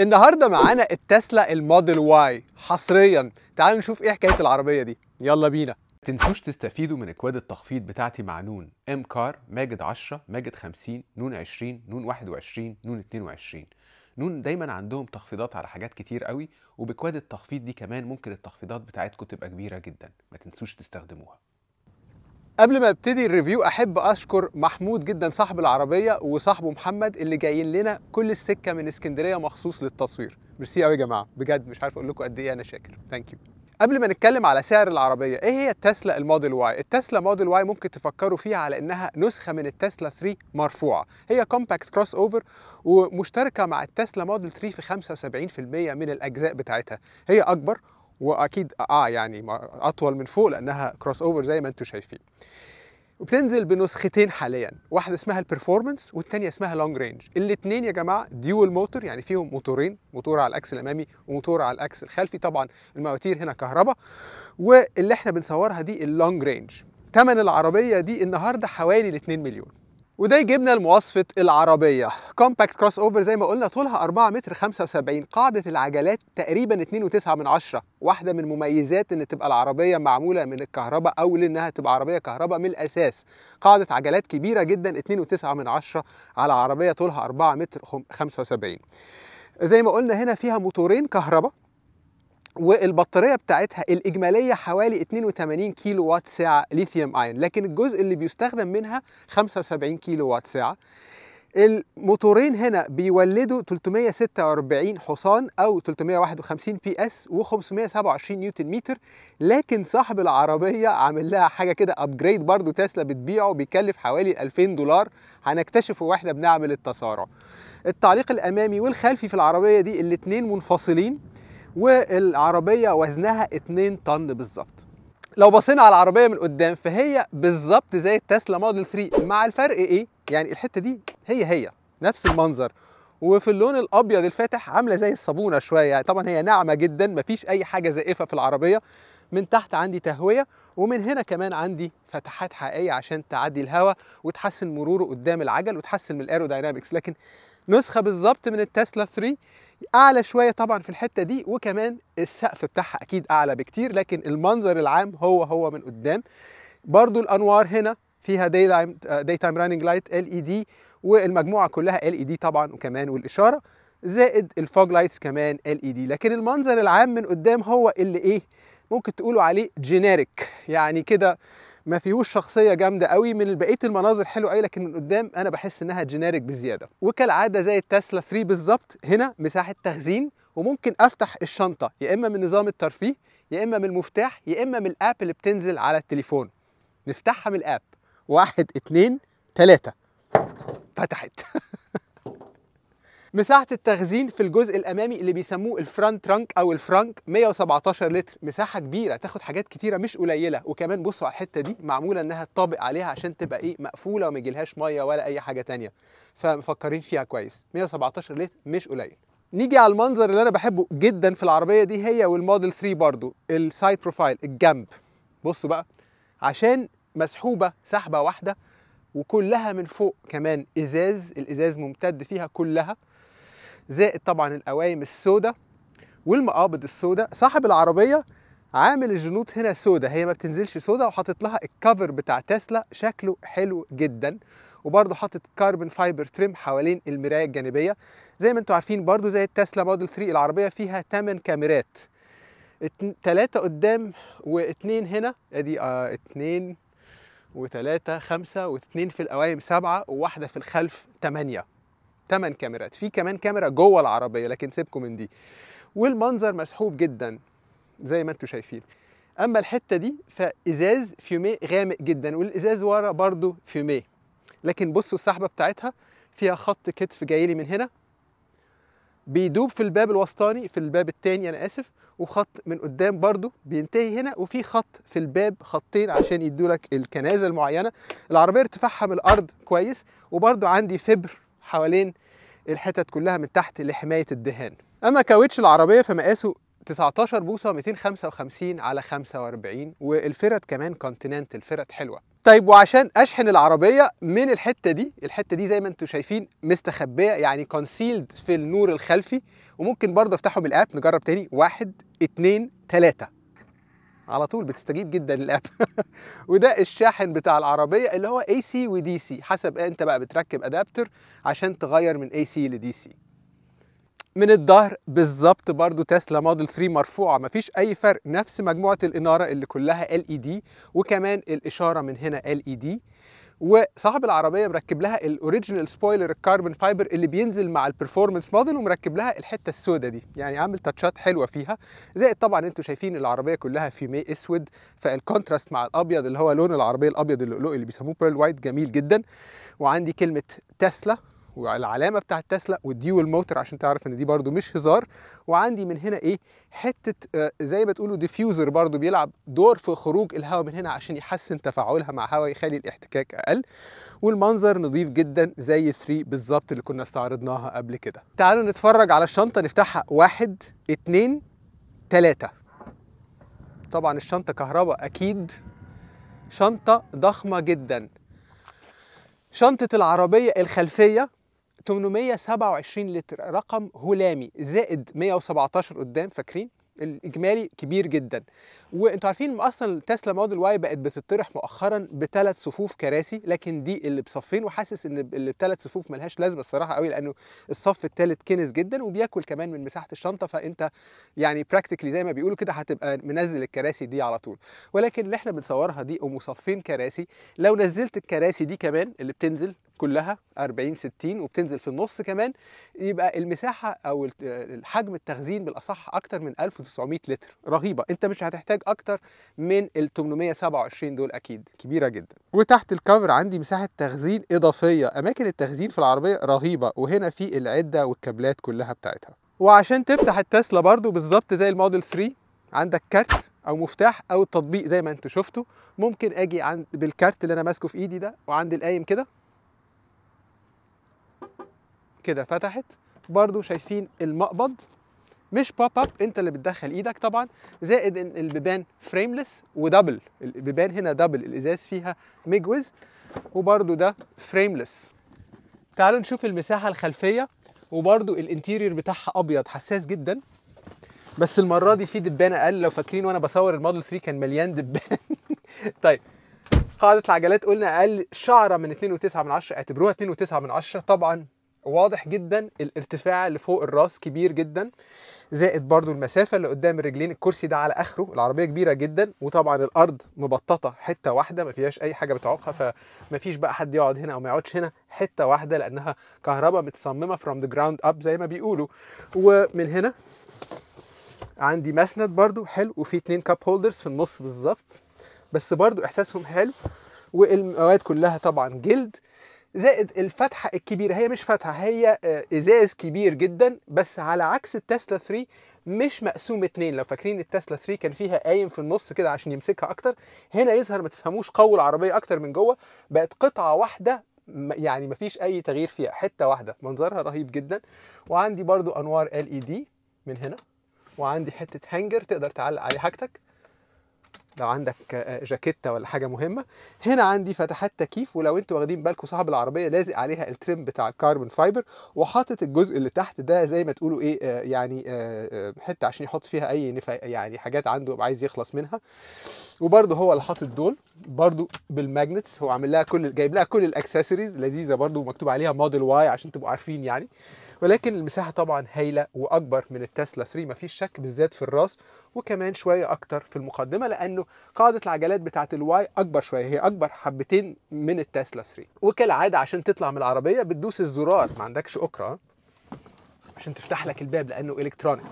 النهارده معانا التسلا الموديل واي حصريا تعالوا نشوف ايه حكايه العربيه دي يلا بينا تنسوش تستفيدوا من اكواد التخفيض بتاعتي مع نون ام كار ماجد 10 ماجد 50 نون 20 نون 21 نون 22 نون دايما عندهم تخفيضات على حاجات كتير قوي وبكواد التخفيض دي كمان ممكن التخفيضات بتاعتكم تبقى كبيره جدا ما تنسوش تستخدموها قبل ما ابتدي الريفيو احب اشكر محمود جدا صاحب العربيه وصاحبه محمد اللي جايين لنا كل السكه من اسكندريه مخصوص للتصوير ميرسي قوي يا جماعه بجد مش عارف اقول لكم قد ايه انا شاكر ثانك يو قبل ما نتكلم على سعر العربية ايه هي التسلا الموديل واي التسلا موديل واي ممكن تفكروا فيها على انها نسخة من التسلا 3 مرفوعة هي كومباكت كروس اوفر ومشتركة مع التسلا موديل 3 في 75% من الاجزاء بتاعتها هي اكبر واكيد اه, آه، يعني اطول من فوق لانها كروس اوفر زي ما انتم شايفين وبتنزل بنسختين حاليا واحده اسمها البرفورمانس والثانيه اسمها لونج رينج الاثنين يا جماعه ديول موتور يعني فيهم موتورين موتور على الاكس الامامي وموتور على الاكس الخلفي طبعا المواتير هنا كهرباء واللي احنا بنصورها دي اللونج رينج ثمن العربيه دي النهارده حوالي 2 مليون وده يجيبنا لمواصفة العربية كومباكت كروس اوفر زي ما قلنا طولها 4 متر 75 قاعدة العجلات تقريبا 2.9 من عشرة واحدة من مميزات ان تبقى العربية معمولة من الكهرباء او لانها تبقى عربية كهرباء من الاساس قاعدة عجلات كبيرة جدا 2.9 من عشرة على عربية طولها 4 متر 75 زي ما قلنا هنا فيها موتورين كهرباء والبطاريه بتاعتها الاجماليه حوالي 82 كيلو وات ساعه ليثيوم ايون لكن الجزء اللي بيستخدم منها 75 كيلو وات ساعه الموتورين هنا بيولدوا 346 حصان او 351 بي اس و527 نيوتن متر لكن صاحب العربيه عامل لها حاجه كده ابجريد برضو تسلا بتبيعه بيكلف حوالي 2000 دولار هنكتشفه واحنا بنعمل التسارع التعليق الامامي والخلفي في العربيه دي الاثنين منفصلين والعربية وزنها 2 طن بالظبط لو بصينا على العربية من قدام فهي بالظبط زي التسلا موديل 3 مع الفرق ايه؟ يعني الحتة دي هي هي نفس المنظر وفي اللون الابيض الفاتح عامله زي الصابونه شويه يعني طبعا هي ناعمه جدا مفيش اي حاجه زائفه في العربيه من تحت عندي تهويه ومن هنا كمان عندي فتحات حقيقيه عشان تعدي الهواء وتحسن مروره قدام العجل وتحسن من الايروداينامكس لكن نسخه بالظبط من التسلا 3 اعلى شويه طبعا في الحته دي وكمان السقف بتاعها اكيد اعلى بكتير لكن المنظر العام هو هو من قدام برضو الانوار هنا فيها داي تايم راننج لايت ال اي دي والمجموعه كلها ال اي دي طبعا وكمان والاشاره زائد الفوج لايتس كمان ال اي دي لكن المنظر العام من قدام هو اللي ايه ممكن تقولوا عليه جينيريك يعني كده ما فيهوش شخصيه جامده قوي من بقيه المناظر حلوه قوي لكن من قدام انا بحس انها جينيريك بزياده وكالعاده زي التسلا 3 بالظبط هنا مساحه تخزين وممكن افتح الشنطه يا اما من نظام الترفيه يا اما من المفتاح يا اما من الاب اللي بتنزل على التليفون نفتحها من الاب واحد اتنين تلاته فتحت مساحه التخزين في الجزء الامامي اللي بيسموه الفرانت ترانك او الفرانك 117 لتر مساحه كبيره تاخد حاجات كتيره مش قليله وكمان بصوا على الحته دي معموله انها تطابق عليها عشان تبقى ايه مقفوله وما يجيلهاش ميه ولا اي حاجه تانية فمفكرين فيها كويس 117 لتر مش قليل نيجي على المنظر اللي انا بحبه جدا في العربيه دي هي والموديل 3 برضو السايد بروفايل الجنب بصوا بقى عشان مسحوبه سحبه واحده وكلها من فوق كمان ازاز الازاز ممتد فيها كلها زائد طبعا القوايم السوداء والمقابض السوداء صاحب العربيه عامل الجنوط هنا سوداء هي ما بتنزلش سوداء وحاطط لها الكفر بتاع تسلا شكله حلو جدا وبرده حاطط كاربون فايبر تريم حوالين المرايه الجانبيه زي ما انتم عارفين برده زي التسلا موديل 3 العربيه فيها 8 كاميرات ثلاثة قدام واثنين هنا ادي اه اثنين وثلاثة خمسة واثنين في القوايم سبعة وواحدة في الخلف ثمانية 8 كاميرات في كمان كاميرا جوه العربيه لكن سيبكم من دي والمنظر مسحوب جدا زي ما انتم شايفين اما الحته دي فازاز فيوميه غامق جدا والازاز ورا برضو فيوميه لكن بصوا السحبه بتاعتها فيها خط كتف جاي لي من هنا بيدوب في الباب الوسطاني في الباب الثاني انا اسف وخط من قدام برضو بينتهي هنا وفي خط في الباب خطين عشان يدولك الكنازه المعينه العربيه ارتفاعها من الارض كويس وبرضو عندي فبر حوالين الحتت كلها من تحت لحماية الدهان أما كاوتش العربية فمقاسه 19 بوصة 255 على 45 والفرد كمان كونتيننتال الفرد حلوة طيب وعشان أشحن العربية من الحتة دي الحتة دي زي ما انتم شايفين مستخبية يعني كونسيلد في النور الخلفي وممكن برضه افتحه بالآب نجرب تاني واحد اتنين تلاتة على طول بتستجيب جدا للاب وده الشاحن بتاع العربيه اللي هو اي سي ودي سي حسب انت بقى بتركب ادابتر عشان تغير من اي سي لدي سي من الظهر بالظبط برضو تسلا موديل 3 مرفوعه مفيش اي فرق نفس مجموعه الاناره اللي كلها ال اي دي وكمان الاشاره من هنا ال اي دي وصاحب العربيه مركب لها الاوريجينال سبويلر الكربون فايبر اللي بينزل مع البرفورمانس موديل ومركب لها الحته السوداء دي يعني عامل تاتشات حلوه فيها زائد طبعا انتوا شايفين العربيه كلها في مي اسود فالكونتراست مع الابيض اللي هو لون العربيه الابيض اللؤلؤي اللي بيسموه بيرل وايت جميل جدا وعندي كلمه تسلا والعلامه بتاعت تسلا والديول موتور عشان تعرف ان دي برضو مش هزار وعندي من هنا ايه حته آه، زي ما تقولوا ديفيوزر برضو بيلعب دور في خروج الهواء من هنا عشان يحسن تفاعلها مع هواء يخلي الاحتكاك اقل والمنظر نظيف جدا زي 3 بالظبط اللي كنا استعرضناها قبل كده تعالوا نتفرج على الشنطه نفتحها واحد اتنين تلاته طبعا الشنطه كهرباء اكيد شنطه ضخمه جدا شنطة العربية الخلفية 827 لتر رقم هلامي زائد 117 قدام فاكرين الاجمالي كبير جدا وانتوا عارفين اصلا تسلا موديل واي بقت بتطرح مؤخرا بثلاث صفوف كراسي لكن دي اللي بصفين وحاسس ان الثلاث صفوف ملهاش لازمه الصراحه قوي لانه الصف الثالث كنس جدا وبياكل كمان من مساحه الشنطه فانت يعني براكتيكلي زي ما بيقولوا كده هتبقى منزل الكراسي دي على طول ولكن اللي احنا بنصورها دي ام صفين كراسي لو نزلت الكراسي دي كمان اللي بتنزل كلها 40 60 وبتنزل في النص كمان يبقى المساحه او حجم التخزين بالاصح اكتر من 1900 لتر رهيبه انت مش هتحتاج اكتر من ال 827 دول اكيد كبيره جدا وتحت الكفر عندي مساحه تخزين اضافيه اماكن التخزين في العربيه رهيبه وهنا في العده والكابلات كلها بتاعتها وعشان تفتح التسلا برضو بالظبط زي الموديل 3 عندك كارت او مفتاح او التطبيق زي ما انتوا شفتوا ممكن اجي عند بالكارت اللي انا ماسكه في ايدي ده وعند القايم كده كده فتحت برضو شايفين المقبض مش بوب اب انت اللي بتدخل ايدك طبعا زائد ان البيبان فريمليس ودبل البيبان هنا دبل الازاز فيها ميجوز وبرده ده فريمليس تعالوا نشوف المساحه الخلفيه وبرده الانتيرير بتاعها ابيض حساس جدا بس المره دي في دبان اقل لو فاكرين وانا بصور الموديل 3 كان مليان دبان طيب قاعده العجلات قلنا اقل شعره من 2.9 من 10 اعتبروها 2.9 من 10 طبعا واضح جدا الارتفاع اللي فوق الراس كبير جدا زائد برضو المسافه اللي قدام الرجلين الكرسي ده على اخره العربيه كبيره جدا وطبعا الارض مبططه حته واحده ما فيهاش اي حاجه بتعوقها فما فيش بقى حد يقعد هنا او ما يقعدش هنا حته واحده لانها كهرباء متصممه فروم ذا جراوند اب زي ما بيقولوا ومن هنا عندي مسند برضو حلو وفي اتنين كاب هولدرز في النص بالظبط بس برضو احساسهم حلو والمواد كلها طبعا جلد زائد الفتحه الكبيره هي مش فتحه هي آه، ازاز كبير جدا بس على عكس التسلا 3 مش مقسوم اتنين لو فاكرين التسلا 3 كان فيها قايم في النص كده عشان يمسكها اكتر هنا يظهر ما تفهموش قوة العربيه اكتر من جوه بقت قطعه واحده يعني مفيش اي تغيير فيها حته واحده منظرها رهيب جدا وعندي برضو انوار ال اي دي من هنا وعندي حته هانجر تقدر تعلق عليه حاجتك لو عندك آه، جاكيته ولا حاجه مهمه هنا عندي فتحات تكييف ولو انتوا واخدين بالكم صاحب العربيه لازق عليها الترم بتاع الكربون فايبر وحاطط الجزء اللي تحت ده زي ما تقولوا ايه آه، يعني آه، حته عشان يحط فيها اي يعني حاجات عنده عايز يخلص منها وبرده هو اللي حاطط دول برضو بالماجنتس هو عامل لها كل جايب لها كل الاكسسوارز لذيذه برضو مكتوب عليها موديل واي عشان تبقوا عارفين يعني ولكن المساحه طبعا هايله واكبر من التسلا 3 مفيش شك بالذات في الراس وكمان شويه اكتر في المقدمه لانه قاعده العجلات بتاعه الواي اكبر شويه هي اكبر حبتين من التسلا 3 وكالعاده عشان تطلع من العربيه بتدوس الزرار ما عندكش اكره عشان تفتح لك الباب لانه الكترونيك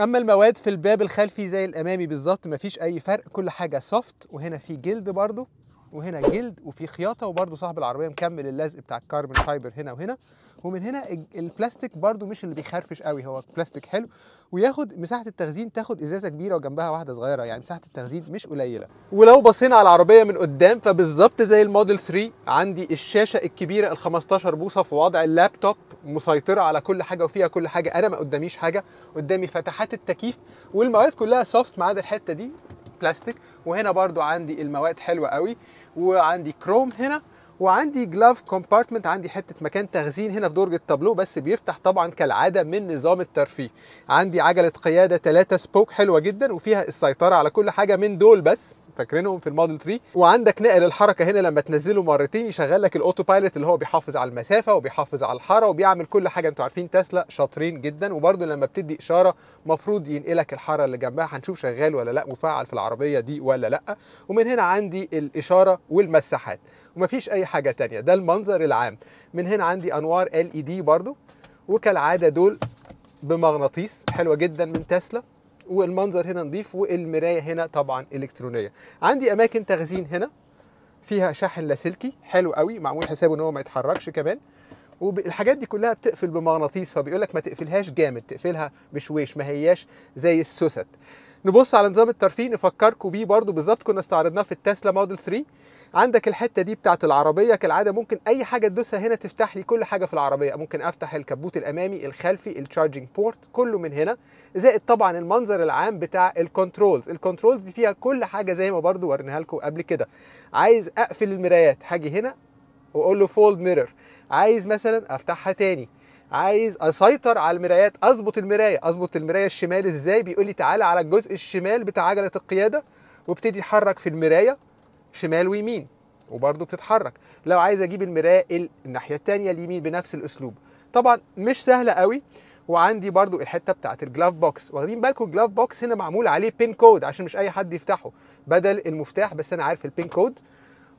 اما المواد في الباب الخلفي زي الامامي بالظبط مفيش اي فرق كل حاجه سوفت وهنا في جلد برضو وهنا جلد وفي خياطه وبرده صاحب العربيه مكمل اللزق بتاع الكربون فايبر هنا وهنا ومن هنا البلاستيك برده مش اللي بيخرفش قوي هو بلاستيك حلو وياخد مساحه التخزين تاخد ازازه كبيره وجنبها واحده صغيره يعني مساحه التخزين مش قليله ولو بصينا على العربيه من قدام فبالظبط زي الموديل 3 عندي الشاشه الكبيره ال 15 بوصه في وضع اللابتوب مسيطره على كل حاجه وفيها كل حاجه انا ما قداميش حاجه قدامي فتحات التكييف والمواد كلها سوفت ما عدا الحته دي بلاستيك وهنا برضو عندي المواد حلوه قوي وعندي كروم هنا وعندي جلاف كومبارتمنت عندي حته مكان تخزين هنا في درج التابلو بس بيفتح طبعا كالعاده من نظام الترفيه عندي عجله قياده 3 سبوك حلوه جدا وفيها السيطره على كل حاجه من دول بس فاكرينهم في الموديل 3 وعندك نقل الحركه هنا لما تنزله مرتين يشغل لك الاوتو بايلوت اللي هو بيحافظ على المسافه وبيحافظ على الحاره وبيعمل كل حاجه انتوا عارفين تسلا شاطرين جدا وبرده لما بتدي اشاره مفروض ينقلك الحاره اللي جنبها هنشوف شغال ولا لا مفعل في العربيه دي ولا لا ومن هنا عندي الاشاره والمساحات ومفيش اي حاجه تانية ده المنظر العام من هنا عندي انوار ال اي دي برده وكالعاده دول بمغناطيس حلوه جدا من تسلا والمنظر هنا نضيف والمرايه هنا طبعا الكترونيه عندي اماكن تخزين هنا فيها شاحن لاسلكي حلو قوي معمول حسابه ان هو ما يتحركش كمان والحاجات دي كلها بتقفل بمغناطيس فبيقول لك ما تقفلهاش جامد تقفلها بشويش ما هياش زي السوست نبص على نظام الترفيه نفكركم بيه برضو بالظبط كنا استعرضناه في التسلا موديل 3 عندك الحته دي بتاعت العربيه كالعاده ممكن اي حاجه تدوسها هنا تفتح لي كل حاجه في العربيه ممكن افتح الكبوت الامامي الخلفي التشارجنج بورت كله من هنا زائد طبعا المنظر العام بتاع الكنترولز الكنترولز دي فيها كل حاجه زي ما برضو وريناها لكم قبل كده عايز اقفل المرايات هاجي هنا واقول له فولد ميرور عايز مثلا افتحها تاني عايز اسيطر على المرايات اظبط المرايه اظبط المرايه الشمال ازاي بيقول لي تعالى على الجزء الشمال بتاع عجله القياده وابتدي اتحرك في المرايه شمال ويمين وبرده بتتحرك لو عايز اجيب المرايه الناحيه الثانيه اليمين بنفس الاسلوب طبعا مش سهله قوي وعندي برضو الحته بتاعت الجلاف بوكس واخدين بالكم الجلاف بوكس هنا معمول عليه بين كود عشان مش اي حد يفتحه بدل المفتاح بس انا عارف البين كود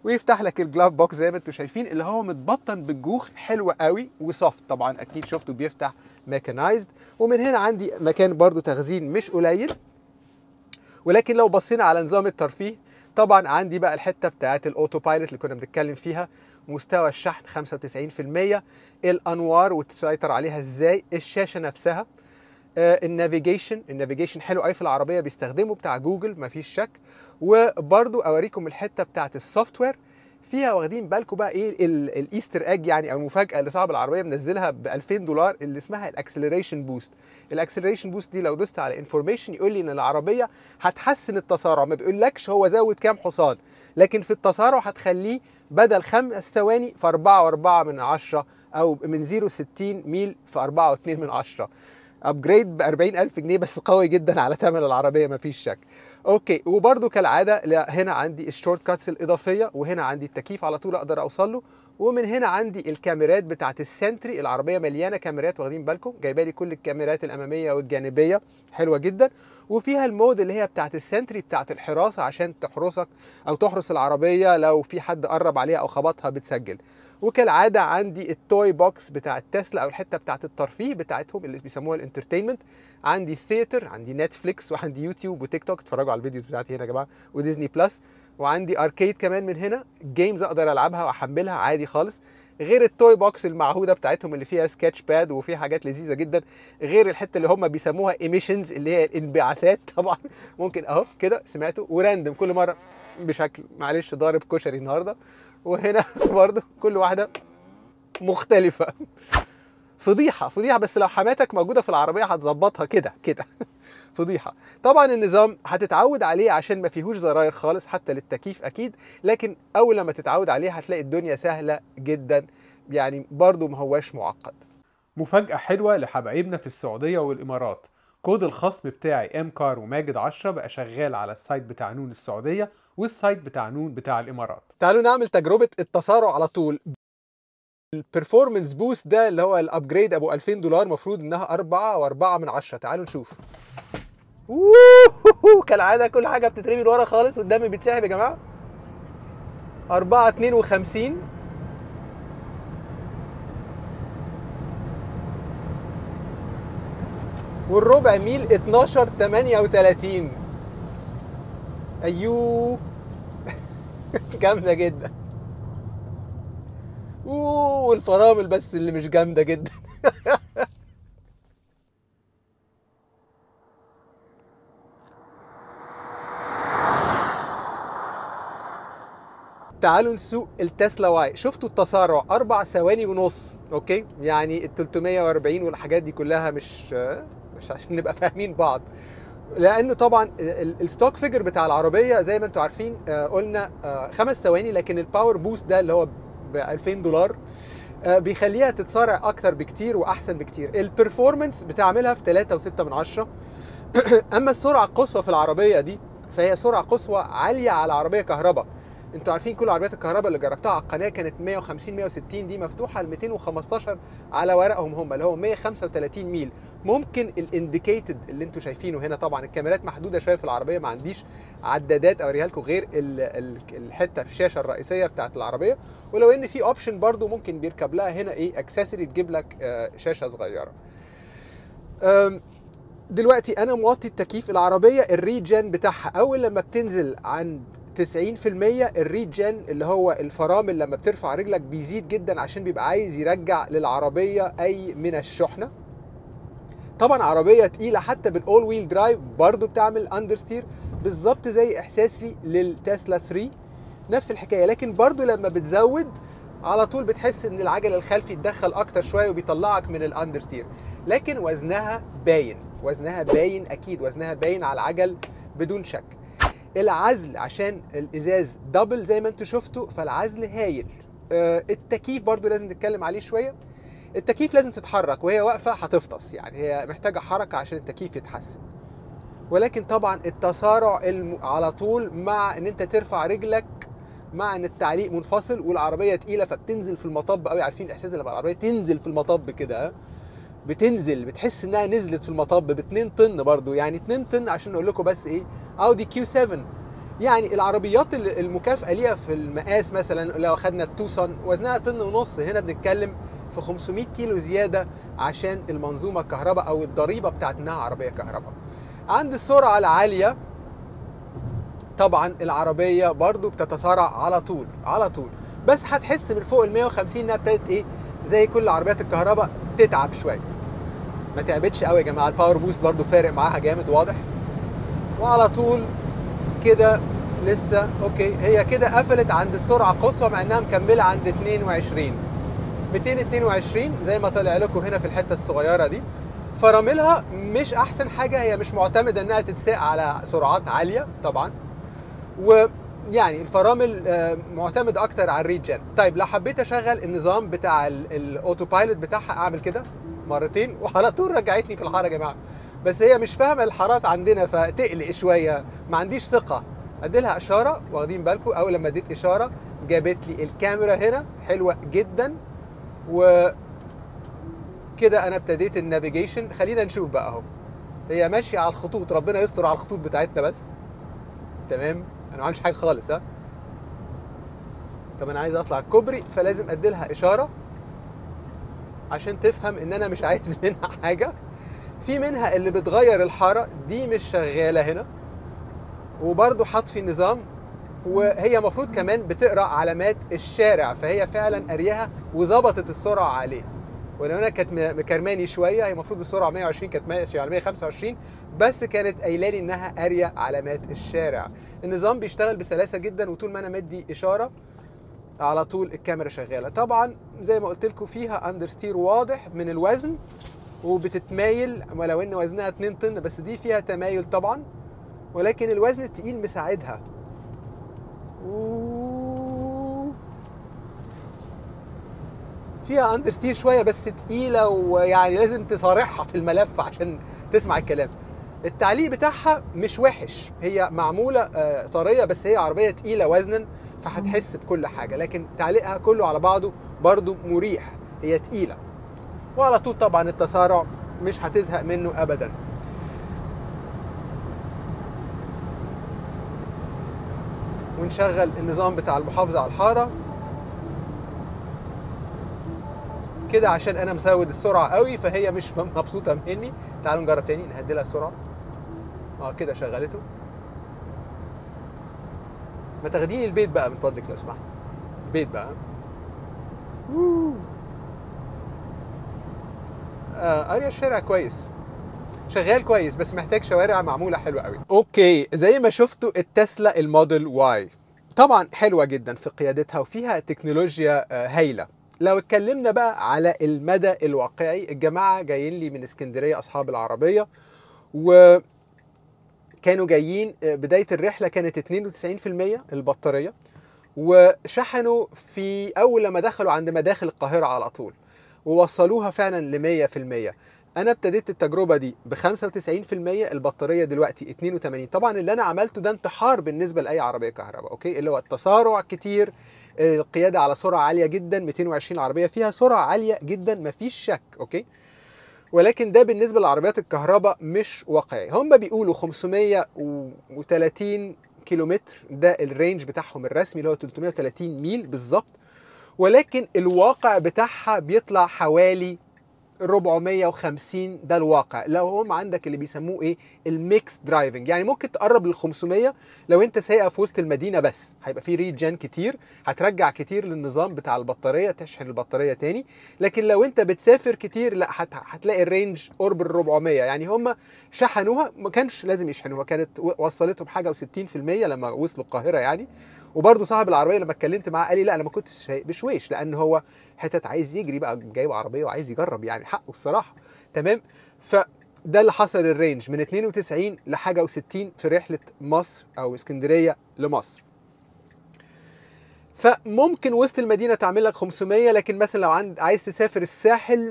ويفتح لك الجلاف بوكس زي ما انتم شايفين اللي هو متبطن بالجوخ حلو قوي وسوفت طبعا اكيد شفتوا بيفتح ميكانيزد ومن هنا عندي مكان برضو تخزين مش قليل ولكن لو بصينا على نظام الترفيه طبعا عندي بقى الحته بتاعت الاوتو بايلوت اللي كنا بنتكلم فيها مستوى الشحن 95% الانوار وتسيطر عليها ازاي الشاشه نفسها آه، النافيجيشن النافيجيشن حلو قوي في العربيه بيستخدمه بتاع جوجل مفيش شك وبرده اوريكم الحته بتاعه السوفت وير فيها واخدين بالكم بقى ايه الايستر اج يعني او المفاجاه اللي صاحب العربيه منزلها ب 2000 دولار اللي اسمها الاكسلريشن بوست الاكسلريشن بوست دي لو دوست على انفورميشن يقول لي ان العربيه هتحسن التسارع ما بيقولكش هو زود كام حصان لكن في التسارع هتخليه بدل خمس ثواني في 4.4 من 10 او من 0.60 ميل في 4.2 من 10 ابجريد ب 40000 جنيه بس قوي جدا على ثمن العربيه مفيش شك اوكي وبرده كالعاده هنا عندي الشورت كاتس الاضافيه وهنا عندي التكييف على طول اقدر اوصل له ومن هنا عندي الكاميرات بتاعه السنتري العربيه مليانه كاميرات واخدين بالكم جايبه لي كل الكاميرات الاماميه والجانبيه حلوه جدا وفيها المود اللي هي بتاعه السنتري بتاعه الحراسه عشان تحرسك او تحرس العربيه لو في حد قرب عليها او خبطها بتسجل وكالعاده عندي التوي بوكس بتاع تسلا او الحته بتاعه الترفيه بتاعتهم اللي بيسموها الانترتينمنت عندي ثيتر عندي نتفليكس وعندي يوتيوب وتيك توك اتفرجوا على الفيديوز بتاعتي هنا يا جماعه وديزني بلس وعندي اركيد كمان من هنا جيمز اقدر العبها واحملها عادي خالص غير التوي بوكس المعهوده بتاعتهم اللي فيها سكتش باد وفي حاجات لذيذه جدا غير الحته اللي هم بيسموها ايميشنز اللي هي الانبعاثات طبعا ممكن اهو كده سمعته وراندم كل مره بشكل معلش ضارب كشري النهارده وهنا برضه كل واحده مختلفه فضيحه فضيحه بس لو حماتك موجوده في العربيه هتظبطها كده كده فضيحه طبعا النظام هتتعود عليه عشان ما فيهوش زراير خالص حتى للتكييف اكيد لكن اول لما تتعود عليه هتلاقي الدنيا سهله جدا يعني برضه ما هواش معقد مفاجاه حلوه لحبايبنا في السعوديه والامارات كود الخصم بتاعي ام كار وماجد 10 بقى شغال على السايت بتاع نون السعوديه والسايت بتاع نون بتاع الامارات تعالوا نعمل تجربه التسارع على طول البرفورمانس بوست ده اللي هو الابجريد ابو 2000 دولار المفروض انها 4 و4 من 10 تعالوا نشوف كالعاده كل حاجه بتترمي لورا خالص والدم بيتسحب يا جماعه 4 52 والربع ميل 12 38 ايوه جامده جدا والفرامل بس اللي مش جامده جدا تعالوا لسوق التسلا واي شفتوا التسارع اربع ثواني ونص اوكي يعني ال 340 والحاجات دي كلها مش مش عشان نبقى فاهمين بعض لانه طبعا الستوك فيجر بتاع العربيه زي ما انتم عارفين آه، قلنا آه، خمس ثواني لكن الباور بوست ده اللي هو ب 2000 دولار آه، بيخليها تتسارع اكتر بكتير واحسن بكتير البرفورمانس بتعملها في 3.6 من اما السرعه القصوى في العربيه دي فهي سرعه قصوى عاليه على عربيه كهرباء انتوا عارفين كل عربيات الكهرباء اللي جربتها على القناه كانت 150 160 دي مفتوحه ل 215 على ورقهم هم اللي هو 135 ميل ممكن الانديكيتد اللي انتوا شايفينه هنا طبعا الكاميرات محدوده شويه في العربيه ما عنديش عدادات اوريها لكم غير الحته في الشاشه الرئيسيه بتاعه العربيه ولو ان في اوبشن برده ممكن بيركب لها هنا ايه اكسسوري تجيب لك آه، شاشه صغيره دلوقتي انا موطي التكييف العربيه الريجن بتاعها اول لما بتنزل عند 90% الريجن اللي هو الفرامل لما بترفع رجلك بيزيد جدا عشان بيبقى عايز يرجع للعربيه اي من الشحنه طبعا عربيه تقيله حتى بالاول ويل درايف برضو بتعمل اندرستير بالظبط زي احساسي للتسلا 3 نفس الحكايه لكن برضو لما بتزود على طول بتحس ان العجل الخلفي اتدخل اكتر شويه وبيطلعك من الاندرستير لكن وزنها باين وزنها باين اكيد وزنها باين على العجل بدون شك العزل عشان الازاز دبل زي ما انتم شفتوا فالعزل هايل آه، التكييف برضو لازم نتكلم عليه شويه التكييف لازم تتحرك وهي واقفه هتفطس يعني هي محتاجه حركه عشان التكييف يتحسن ولكن طبعا التسارع الم... على طول مع ان انت ترفع رجلك مع ان التعليق منفصل والعربيه تقيله فبتنزل في المطب قوي عارفين الاحساس لما العربيه تنزل في المطب كده بتنزل بتحس انها نزلت في المطب ب 2 طن برضو يعني 2 طن عشان اقول لكم بس ايه اودي كيو 7 يعني العربيات المكافاه ليها في المقاس مثلا لو اخذنا التوسون وزنها طن ونص هنا بنتكلم في 500 كيلو زياده عشان المنظومه الكهرباء او الضريبه بتاعت انها عربيه كهرباء عند السرعه العاليه طبعا العربيه برضو بتتسارع على طول على طول بس هتحس من فوق ال 150 انها ابتدت ايه زي كل عربيات الكهرباء تتعب شويه ما تعبتش قوي يا جماعه الباور بوست برضو فارق معاها جامد واضح وعلى طول كده لسه اوكي هي كده قفلت عند السرعه القصوى مع انها مكمله عند 22 222 زي ما طلع لكم هنا في الحته الصغيره دي فراملها مش احسن حاجه هي مش معتمده انها تتساق على سرعات عاليه طبعا و يعني الفرامل آه، معتمد اكتر على الريجن طيب لو حبيت اشغل النظام بتاع الاوتو بايلوت بتاعها اعمل كده مرتين وعلى طول رجعتني في الحاره يا جماعه بس هي مش فاهمه الحارات عندنا فتقلق شويه ما عنديش ثقه اديلها اشاره واخدين بالكم اول لما اديت اشاره جابت لي الكاميرا هنا حلوه جدا و كده انا ابتديت النافيجيشن خلينا نشوف بقى اهو هي ماشيه على الخطوط ربنا يستر على الخطوط بتاعتنا بس تمام انا ما عملتش حاجه خالص ها طب انا عايز اطلع الكوبري فلازم اديلها اشاره عشان تفهم ان انا مش عايز منها حاجه في منها اللي بتغير الحاره دي مش شغاله هنا وبرضه في النظام وهي المفروض كمان بتقرا علامات الشارع فهي فعلا قاريها وظبطت السرعه عليه ولو انا كانت مكرماني شويه هي المفروض السرعه 120 كانت ماشيه على 125 بس كانت قايلاني انها اريا علامات الشارع النظام بيشتغل بسلاسه جدا وطول ما انا مدي اشاره على طول الكاميرا شغاله طبعا زي ما قلت لكم فيها اندرستير واضح من الوزن وبتتمايل ولو ان وزنها 2 طن بس دي فيها تمايل طبعا ولكن الوزن التقيل مساعدها و فيها اندرستير شويه بس تقيله ويعني لازم تصارحها في الملف عشان تسمع الكلام التعليق بتاعها مش وحش هي معموله آه، طريه بس هي عربيه تقيله وزنا فهتحس بكل حاجه لكن تعليقها كله على بعضه برضه مريح هي تقيله وعلى طول طبعا التسارع مش هتزهق منه ابدا ونشغل النظام بتاع المحافظه على الحاره كده عشان انا مزود السرعه قوي فهي مش مبسوطه مني تعالوا نجرب تاني نهدي لها السرعه اه كده شغلته ما تاخديني البيت بقى من فضلك لو سمحت البيت بقى آه اريا الشارع كويس شغال كويس بس محتاج شوارع معموله حلوه قوي اوكي زي ما شفتوا التسلا الموديل واي طبعا حلوه جدا في قيادتها وفيها تكنولوجيا آه، هايله لو اتكلمنا بقى على المدى الواقعي الجماعه جايين لي من اسكندريه اصحاب العربيه و كانوا جايين آه، بدايه الرحله كانت 92% البطاريه وشحنوا في اول لما دخلوا عند مداخل القاهره على طول ووصلوها فعلا ل 100% انا ابتديت التجربه دي ب 95% البطاريه دلوقتي 82 طبعا اللي انا عملته ده انتحار بالنسبه لاي عربيه كهرباء اوكي اللي هو التسارع كتير القياده على سرعه عاليه جدا 220 عربيه فيها سرعه عاليه جدا مفيش شك اوكي ولكن ده بالنسبه لعربيات الكهرباء مش واقعي هم بيقولوا 530 كيلومتر ده الرينج بتاعهم الرسمي اللي هو 330 ميل بالظبط ولكن الواقع بتاعها بيطلع حوالي 450 ده الواقع لو هم عندك اللي بيسموه ايه الميكس درايفنج يعني ممكن تقرب لل 500 لو انت سايقه في وسط المدينه بس هيبقى في ريجن كتير هترجع كتير للنظام بتاع البطاريه تشحن البطاريه تاني لكن لو انت بتسافر كتير لا هت... هتلاقي الرينج قرب ال 400 يعني هم شحنوها ما كانش لازم يشحنوها كانت وصلتهم حاجه و60% لما وصلوا القاهره يعني وبرده صاحب العربيه لما اتكلمت معاه قال لي لا انا ما كنتش بشويش لان هو حتت عايز يجري بقى جايب عربيه وعايز يجرب يعني حقه الصراحه تمام فده اللي حصل الرينج من 92 لحاجه و60 في رحله مصر او اسكندريه لمصر فممكن وسط المدينه تعمل لك 500 لكن مثلا لو عند عايز تسافر الساحل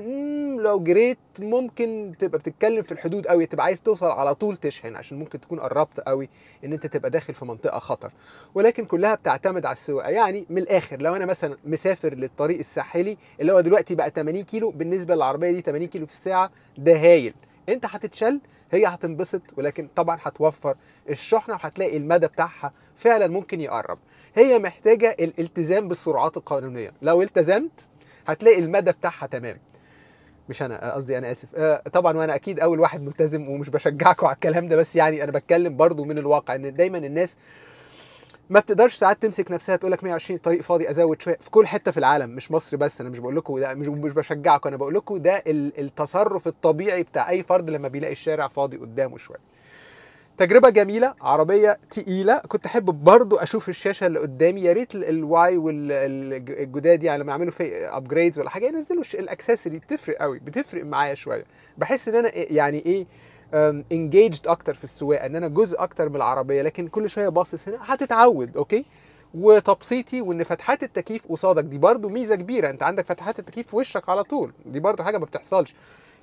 لو جريت ممكن تبقى بتتكلم في الحدود قوي تبقى عايز توصل على طول تشحن عشان ممكن تكون قربت قوي ان انت تبقى داخل في منطقه خطر ولكن كلها بتعتمد على السواقه يعني من الاخر لو انا مثلا مسافر للطريق الساحلي اللي هو دلوقتي بقى 80 كيلو بالنسبه للعربيه دي 80 كيلو في الساعه ده هايل انت هتتشل هي هتنبسط ولكن طبعا هتوفر الشحنه وهتلاقي المدى بتاعها فعلا ممكن يقرب هي محتاجه الالتزام بالسرعات القانونيه لو التزمت هتلاقي المدى بتاعها تمام مش انا آه، قصدي انا اسف آه، طبعا وانا اكيد اول واحد ملتزم ومش بشجعكم على الكلام ده بس يعني انا بتكلم برضو من الواقع ان دايما الناس ما بتقدرش ساعات تمسك نفسها تقول لك 120 طريق فاضي ازود شويه في كل حته في العالم مش مصر بس انا مش بقول لكم ده مش مش بشجعكم انا بقول لكم ده التصرف الطبيعي بتاع اي فرد لما بيلاقي الشارع فاضي قدامه شويه تجربة جميلة عربية تقيلة كنت أحب برضو أشوف الشاشة اللي قدامي يا ريت الواي والجداد يعني لما يعملوا في أبجريدز ولا حاجة ينزلوا الأكسسوري بتفرق قوي بتفرق معايا شوية بحس إن أنا يعني إيه انجيجد اكتر في السواقه ان انا جزء اكتر من العربيه لكن كل شويه باصص هنا هتتعود اوكي وتبسيطي وان فتحات التكييف قصادك دي برده ميزه كبيره انت عندك فتحات التكييف في وشك على طول دي برده حاجه ما بتحصلش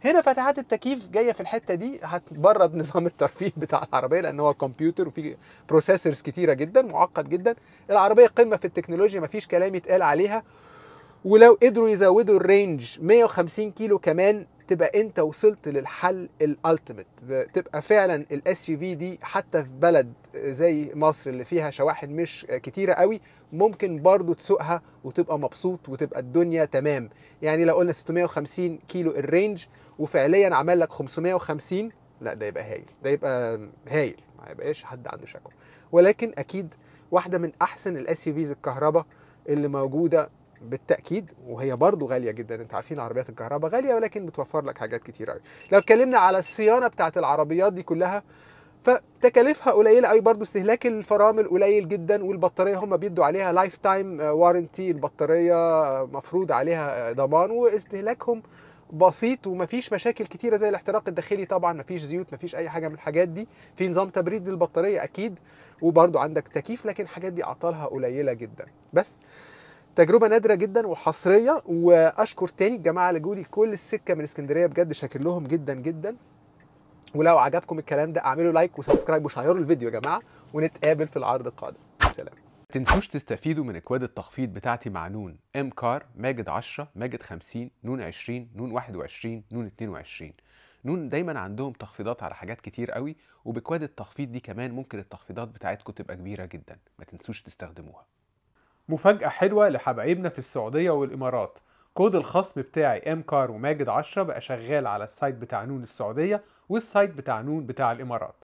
هنا فتحات التكييف جايه في الحته دي هتبرد نظام الترفيه بتاع العربيه لان هو كمبيوتر وفي بروسيسورز كتيره جدا معقد جدا العربيه قمه في التكنولوجيا مفيش كلام يتقال عليها ولو قدروا يزودوا الرينج 150 كيلو كمان تبقى انت وصلت للحل الالتيميت تبقى فعلا الاس يو في دي حتى في بلد زي مصر اللي فيها شواحن مش كتيره قوي ممكن برضو تسوقها وتبقى مبسوط وتبقى الدنيا تمام يعني لو قلنا 650 كيلو الرينج وفعليا عمل لك 550 لا ده يبقى هايل ده يبقى هايل ما يبقاش حد عنده شكوى ولكن اكيد واحده من احسن الاس يو فيز الكهرباء اللي موجوده بالتاكيد وهي برضو غاليه جدا انت عارفين عربيات الكهرباء غاليه ولكن بتوفر لك حاجات كتير قوي لو اتكلمنا على الصيانه بتاعه العربيات دي كلها فتكاليفها قليله قوي برضو استهلاك الفرامل قليل جدا والبطاريه هم بيدوا عليها لايف تايم وارنتي البطاريه مفروض عليها ضمان واستهلاكهم بسيط ومفيش مشاكل كتيره زي الاحتراق الداخلي طبعا مفيش زيوت مفيش اي حاجه من الحاجات دي في نظام تبريد للبطاريه اكيد وبرضو عندك تكييف لكن الحاجات دي اعطالها قليله جدا بس تجربه نادره جدا وحصريه واشكر تاني الجماعه اللي جولي كل السكه من اسكندريه بجد شاكر لهم جدا جدا ولو عجبكم الكلام ده اعملوا لايك وسبسكرايب وشيروا الفيديو يا جماعه ونتقابل في العرض القادم سلام تنسوش تستفيدوا من اكواد التخفيض بتاعتي مع نون ام كار ماجد 10 ماجد 50 نون 20 نون 21 نون 22 نون دايما عندهم تخفيضات على حاجات كتير قوي وبكواد التخفيض دي كمان ممكن التخفيضات بتاعتكم تبقى كبيره جدا ما تنسوش تستخدموها مفاجأة حلوة لحبايبنا في السعودية والإمارات كود الخصم بتاعي ام كار وماجد 10 بقى شغال على السايت بتاع نون السعودية والسايت بتاع نون بتاع الإمارات